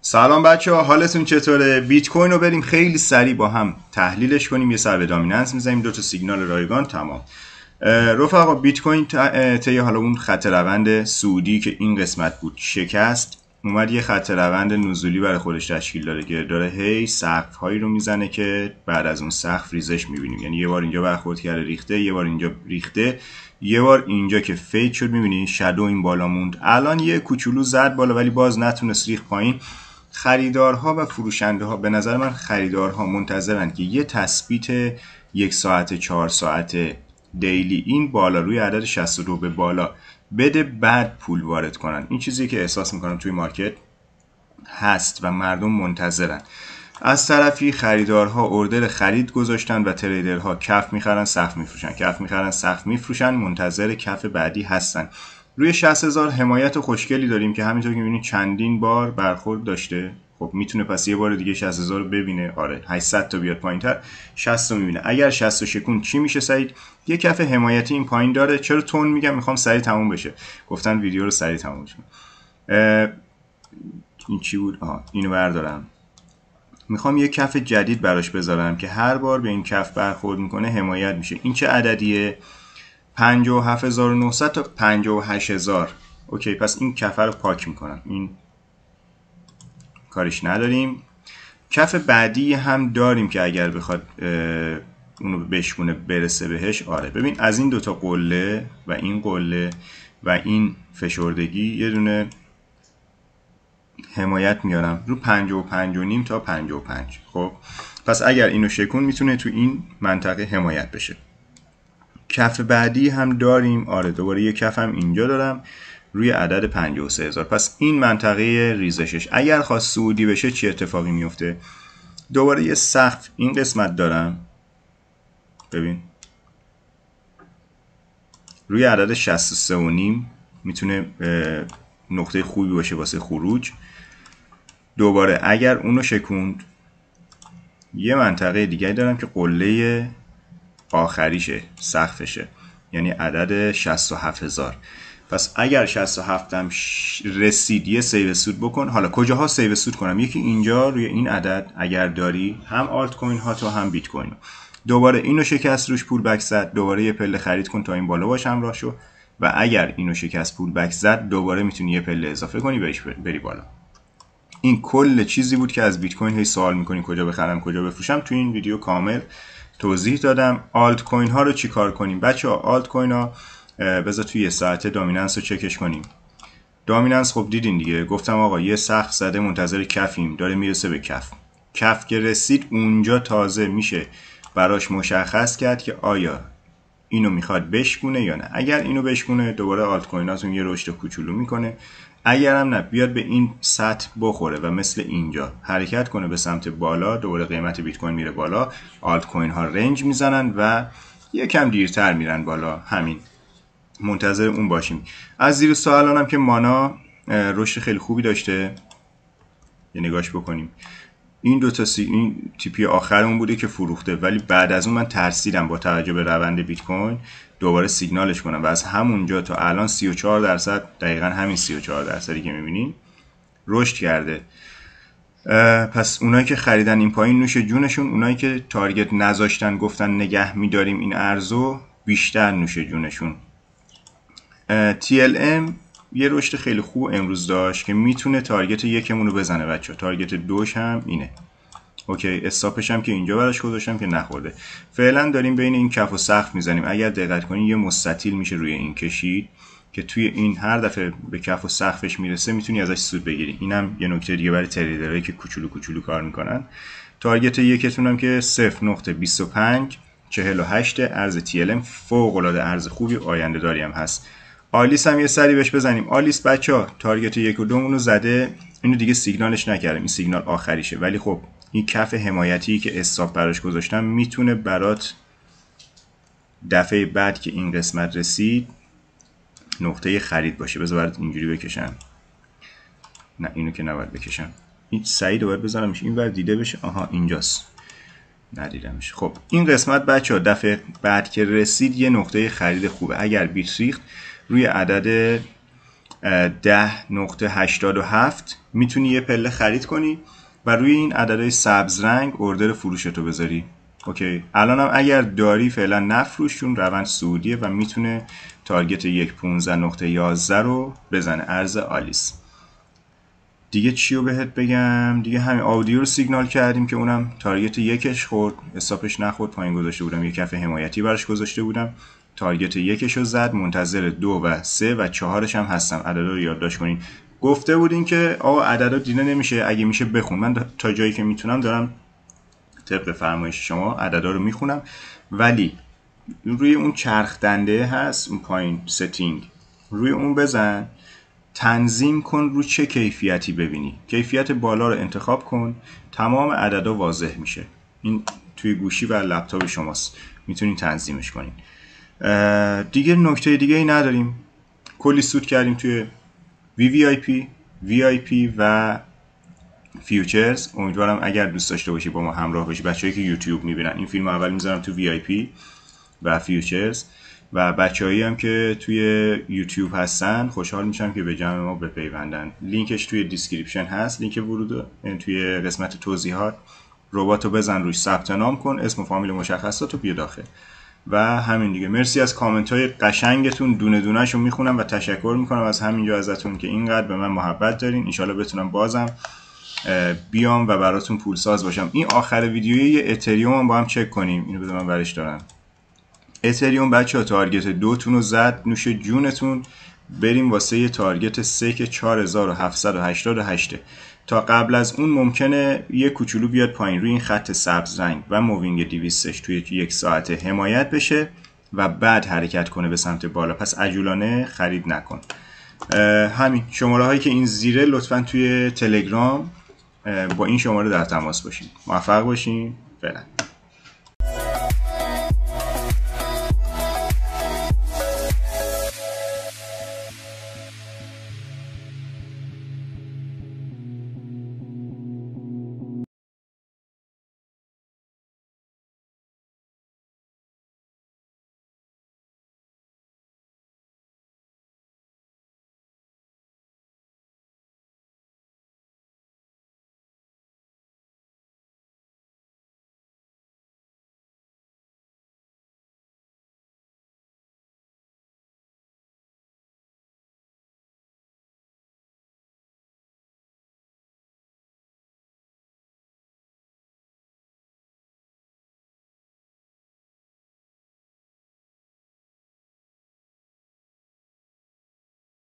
سلام بچه ها حالتون چطوره بیت کوین رو بریم خیلی سریع با هم تحلیلش کنیم یه سر به دامیننس میزنیم دو تا سیگنال رایگان تمام رفقا بیت کوین طی حالا اون خط روند سعودی که این قسمت بود شکست اومد یه خط روند نزولی برای خودش تشکیل داره که داره هی سقف هایی رو میزنه که بعد از اون سقف ریزش میبینیم یعنی یه بار اینجا برخورد کرده ریخته یه بار اینجا ریخته یه بار اینجا که فید شد میبینی شدو این بالا موند الان یه کوچولو زد بالا ولی باز نتونست ریخ پایین خریدارها و فروشنده ها به نظر من خریدارها منتظرن که یه تثبیت یک ساعت چهار ساعته دیلی این بالا روی عدد 62 به بالا بده بعد پول وارد کنن این چیزی که احساس میکنم توی مارکت هست و مردم منتظرن از طرفی خریدارها اردر خرید گذاشتن و تریدرها کف میخرن صف میفروشن کف میخرن صف میفروشن منتظر کف بعدی هستن روی 60 هزار حمایت خوشگلی داریم که همینطور که میبینید چندین بار برخورد داشته خب میتونه پس یه بار دیگه 60000 رو ببینه آره 800 تا بیاد تر 60 رو میبینه اگر 60 شکون چی میشه سعید یه کف حمایتی این پایین داره چرا تون میگم میخوام سریع تموم بشه گفتن ویدیو رو سریع تموم کن این چی بود آها اینو بردارم میخوام یه کف جدید براش بذارم که هر بار به این کف برخورد میکنه حمایت میشه این چه عددیه 57900 تا 58000 اوکی پس این کف رو پاک میکنم این کارش نداریم کف بعدی هم داریم که اگر بخواد اونو بشکونه برسه بهش آره ببین از این دوتا قله و این قله و این فشردگی یه دونه حمایت میارم رو پنج و نیم تا پنج خب پس اگر اینو شکون میتونه تو این منطقه حمایت بشه کف بعدی هم داریم آره دوباره یه کف هم اینجا دارم روی عدد 53000 پس این منطقه ریزشش اگر خواست سعودی بشه چی اتفاقی میفته دوباره یه سخت این قسمت دارم ببین روی عدد 63 و نیم میتونه نقطه خوبی باشه واسه خروج دوباره اگر اونو شکوند یه منطقه دیگه دارم که قله آخریشه سقفشه یعنی عدد هزار پس اگر 67 هم رسید یه سیو سود بکن حالا کجاها سیو سود کنم یکی اینجا روی این عدد اگر داری هم آلت کوین ها تو هم بیت کوین دوباره اینو شکست روش پول بک زد دوباره یه پله خرید کن تا این بالا باشم همراه شو و اگر اینو شکست پول بک زد دوباره میتونی یه پله اضافه کنی بهش بری بالا این کل چیزی بود که از بیت کوین هی سوال میکنی کجا بخرم کجا بفروشم تو این ویدیو کامل توضیح دادم آلت کوین ها رو چیکار کنیم بچه ها آلت کوین ها بذار توی یه ساعته دامیننس رو چکش کنیم دامیننس خب دیدین دیگه گفتم آقا یه سخت زده منتظر کفیم داره میرسه به کف کف که رسید اونجا تازه میشه براش مشخص کرد که آیا اینو میخواد بشکونه یا نه اگر اینو بشکونه دوباره آلت کویناتون یه رشد کوچولو میکنه اگر هم نه بیاد به این سطح بخوره و مثل اینجا حرکت کنه به سمت بالا دوباره قیمت بیت کوین میره بالا آلت کوین ها رنج میزنن و یکم دیرتر میرن بالا همین منتظر اون باشیم از زیر سوالان هم که مانا رشد خیلی خوبی داشته یه نگاش بکنیم این دو تا سی... این تیپی اون بوده که فروخته ولی بعد از اون من ترسیدم با توجه به روند بیت کوین دوباره سیگنالش کنم و از همونجا تا الان 34 درصد دقیقا همین 34 درصدی که میبینین رشد کرده پس اونایی که خریدن این پایین نوش جونشون اونایی که تارگت نذاشتن گفتن نگه میداریم این ارزو بیشتر نوش جونشون TLM یه رشد خیلی خوب امروز داشت که میتونه تارگت یکمون رو بزنه بچه تارگت دوش هم اینه اوکی استاپش هم که اینجا براش گذاشتم که نخورده فعلا داریم بین این کف و سقف میزنیم اگر دقت کنین یه مستطیل میشه روی این کشید که توی این هر دفعه به کف و سقفش میرسه میتونی ازش سود بگیری اینم یه نکته دیگه برای تریدرهایی که کوچولو کوچولو کار میکنن تارگت یکتون هم که 0 نقطه 25 48 ارز TLM فوق العاده ارز خوبی آینده داری هم هست آلیس هم یه سری بهش بزنیم آلیس بچه ها تارگت یک و دومون رو زده اینو دیگه سیگنالش نکردم این سیگنال آخریشه ولی خب این کف حمایتی که استاپ براش گذاشتم میتونه برات دفعه بعد که این قسمت رسید نقطه خرید باشه بذار برات اینجوری بکشم نه اینو که نباید بکشم این سعید رو باید بذارمش این بر دیده بشه آها اینجاست ندیدمش خب این قسمت بچه ها دفعه بعد که رسید یه نقطه خرید خوبه اگر بیت روی عدد 10.87 میتونی یه پله خرید کنی و روی این عددهای سبز رنگ اردر فروشتو بذاری اوکی الان هم اگر داری فعلا نفروش چون روند سعودیه و میتونه تارگت یک رو بزنه ارز آلیس دیگه چی رو بهت بگم دیگه همین آودیو رو سیگنال کردیم که اونم تارگت یکش خورد حسابش نخورد پایین گذاشته بودم یه کف حمایتی براش گذاشته بودم تارگت یکش رو زد منتظر دو و سه و چهارش هم هستم عدد رو یادداشت کنین گفته بودین که آقا عدد دینه نمیشه اگه میشه بخون من تا جایی که میتونم دارم طبق فرمایش شما عددا رو میخونم ولی روی اون چرخ دنده هست اون پایین ستینگ روی اون بزن تنظیم کن رو چه کیفیتی ببینی کیفیت بالا رو انتخاب کن تمام عددا واضح میشه این توی گوشی و لپتاپ شماست میتونین تنظیمش کنین دیگه نکته دیگه ای نداریم کلی سود کردیم توی وی وی آی پی وی آی پی و فیوچرز امیدوارم اگر دوست داشته باشی با ما همراه باشی بچه‌ای که یوتیوب میبینن این فیلم اول میذارم تو وی آی پی و فیوچرز و هایی هم که توی یوتیوب هستن خوشحال میشم که به جمع ما بپیوندن لینکش توی دیسکریپشن هست لینک ورود یعنی توی قسمت توضیحات رباتو بزن روش ثبت نام کن اسم و فامیل مشخصاتو بیا داخل و همین دیگه مرسی از کامنت های قشنگتون دونه دونه میخونم و تشکر میکنم از همینجا ازتون که اینقدر به من محبت دارین انشالله بتونم بازم بیام و براتون پولساز باشم این آخر ویدیوی اتریوم هم با هم چک کنیم اینو بده من برش دارم اتریوم بچه ها تارگت دوتون رو زد نوش جونتون بریم واسه یه تارگت سه که 4788 تا قبل از اون ممکنه یه کوچولو بیاد پایین روی این خط سبز رنگ و مووینگ 200 توی یک ساعت حمایت بشه و بعد حرکت کنه به سمت بالا پس عجولانه خرید نکن همین شماره هایی که این زیره لطفا توی تلگرام با این شماره در تماس باشین موفق باشین فعلا